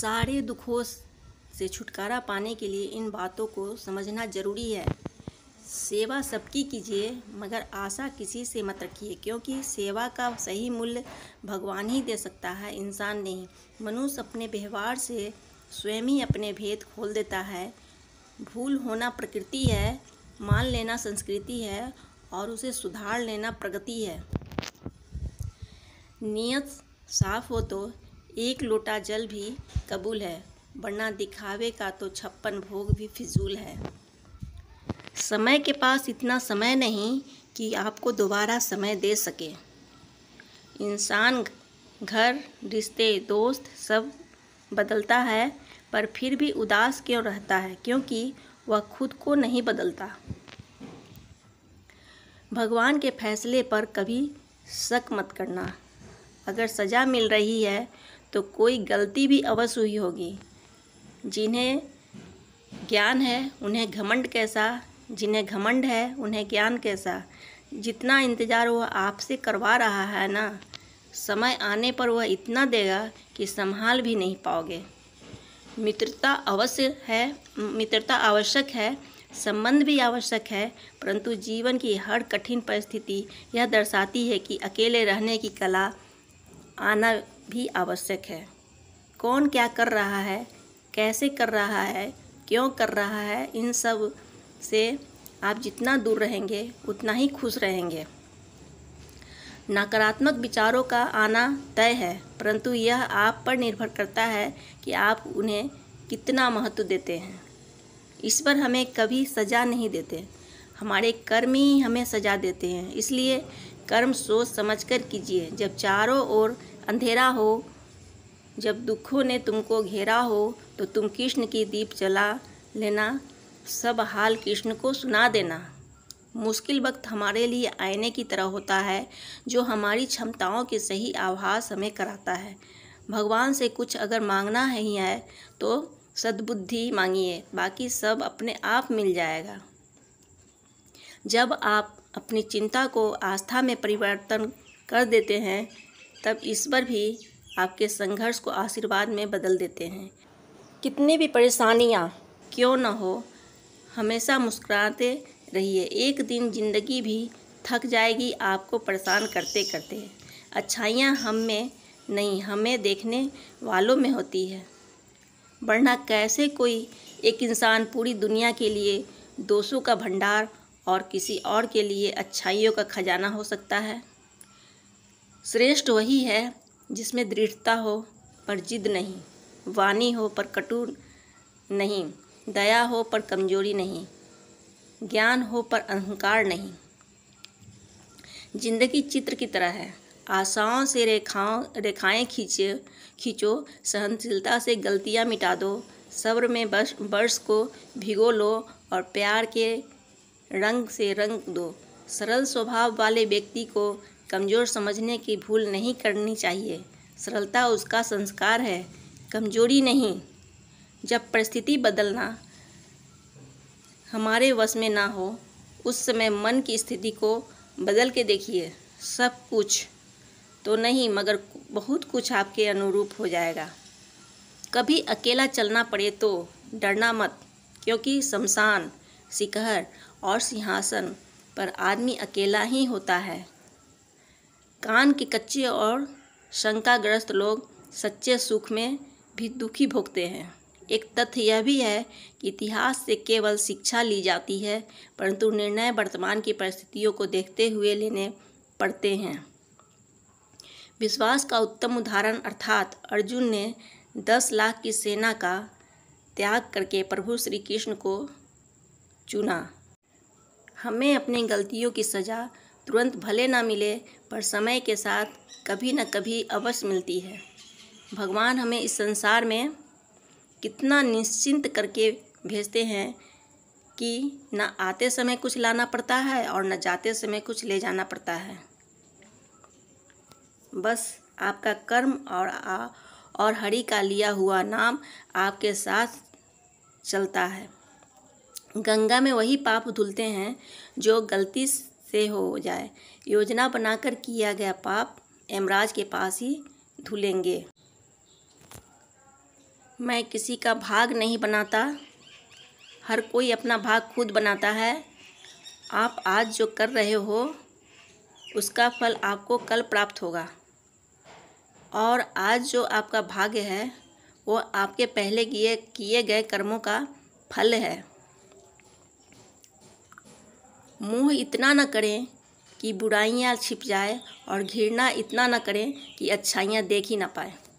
सारे दुखों से छुटकारा पाने के लिए इन बातों को समझना जरूरी है सेवा सबकी कीजिए मगर आशा किसी से मत रखिए क्योंकि सेवा का सही मूल्य भगवान ही दे सकता है इंसान नहीं मनुष्य अपने व्यवहार से स्वयं ही अपने भेद खोल देता है भूल होना प्रकृति है मान लेना संस्कृति है और उसे सुधार लेना प्रगति है नीयत साफ हो तो एक लोटा जल भी कबूल है वरना दिखावे का तो छप्पन भोग भी फिजूल है समय के पास इतना समय नहीं कि आपको दोबारा समय दे सके इंसान घर रिश्ते दोस्त सब बदलता है पर फिर भी उदास क्यों रहता है क्योंकि वह खुद को नहीं बदलता भगवान के फैसले पर कभी शक मत करना अगर सज़ा मिल रही है तो कोई गलती भी अवश्य हुई होगी जिन्हें ज्ञान है उन्हें घमंड कैसा जिन्हें घमंड है उन्हें ज्ञान कैसा जितना इंतज़ार वह आपसे करवा रहा है ना समय आने पर वह इतना देगा कि संभाल भी नहीं पाओगे मित्रता अवश्य है मित्रता आवश्यक है संबंध भी आवश्यक है परंतु जीवन की हर कठिन परिस्थिति यह दर्शाती है कि अकेले रहने की कला आना भी आवश्यक है कौन क्या कर रहा है कैसे कर रहा है क्यों कर रहा है इन सब से आप जितना दूर रहेंगे उतना ही खुश रहेंगे नकारात्मक विचारों का आना तय है परंतु यह आप पर निर्भर करता है कि आप उन्हें कितना महत्व देते हैं ईश्वर हमें कभी सजा नहीं देते हमारे कर्म ही हमें सजा देते हैं इसलिए कर्म सोच समझ कर कीजिए जब चारों ओर अंधेरा हो जब दुखों ने तुमको घेरा हो तो तुम कृष्ण की दीप जला लेना सब हाल कृष्ण को सुना देना मुश्किल वक्त हमारे लिए आईने की तरह होता है जो हमारी क्षमताओं के सही आभास हमें कराता है भगवान से कुछ अगर मांगना है ही है तो सद्बुद्धि मांगिए बाकी सब अपने आप मिल जाएगा जब आप अपनी चिंता को आस्था में परिवर्तन कर देते हैं तब ईश्वर भी आपके संघर्ष को आशीर्वाद में बदल देते हैं कितनी भी परेशानियाँ क्यों ना हो हमेशा मुस्कुराते रहिए एक दिन ज़िंदगी भी थक जाएगी आपको परेशान करते करते अच्छाइयाँ हम में नहीं हमें देखने वालों में होती है वरना कैसे कोई एक इंसान पूरी दुनिया के लिए दोषों का भंडार और किसी और के लिए अच्छाइयों का खजाना हो सकता है श्रेष्ठ वही है जिसमें दृढ़ता हो पर जिद नहीं वाणी हो पर कटु नहीं दया हो पर कमजोरी नहीं ज्ञान हो पर अहंकार नहीं जिंदगी चित्र की तरह है आशाओं से रेखाओं रेखाएं खींचे खींचो सहनशीलता से गलतियां मिटा दो सब्र में बस वर्ष को भिगो लो और प्यार के रंग से रंग दो सरल स्वभाव वाले व्यक्ति को कमज़ोर समझने की भूल नहीं करनी चाहिए सरलता उसका संस्कार है कमजोरी नहीं जब परिस्थिति बदलना हमारे वश में ना हो उस समय मन की स्थिति को बदल के देखिए सब कुछ तो नहीं मगर बहुत कुछ आपके अनुरूप हो जाएगा कभी अकेला चलना पड़े तो डरना मत क्योंकि शमशान शिकहर और सिंहासन पर आदमी अकेला ही होता है कान के कच्चे और शंकाग्रस्त लोग सच्चे सुख में भी दुखी भोगते हैं एक तथ्य यह भी है कि इतिहास से केवल शिक्षा ली जाती है परंतु निर्णय वर्तमान की परिस्थितियों को देखते हुए लेने पड़ते हैं विश्वास का उत्तम उदाहरण अर्थात अर्जुन ने दस लाख की सेना का त्याग करके प्रभु श्री कृष्ण को चुना हमें अपनी गलतियों की सज़ा तुरंत भले ना मिले पर समय के साथ कभी न कभी अवश्य मिलती है भगवान हमें इस संसार में कितना निश्चिंत करके भेजते हैं कि न आते समय कुछ लाना पड़ता है और न जाते समय कुछ ले जाना पड़ता है बस आपका कर्म और आ, और हरि का लिया हुआ नाम आपके साथ चलता है गंगा में वही पाप धुलते हैं जो गलती से हो जाए योजना बनाकर किया गया पाप यमराज के पास ही धुलेंगे मैं किसी का भाग नहीं बनाता हर कोई अपना भाग खुद बनाता है आप आज जो कर रहे हो उसका फल आपको कल प्राप्त होगा और आज जो आपका भाग्य है वो आपके पहले किए किए गए कर्मों का फल है मोह इतना न करें कि बुराइयाँ छिप जाए और घृणा इतना न करें कि अच्छाइयाँ देख ही ना पाए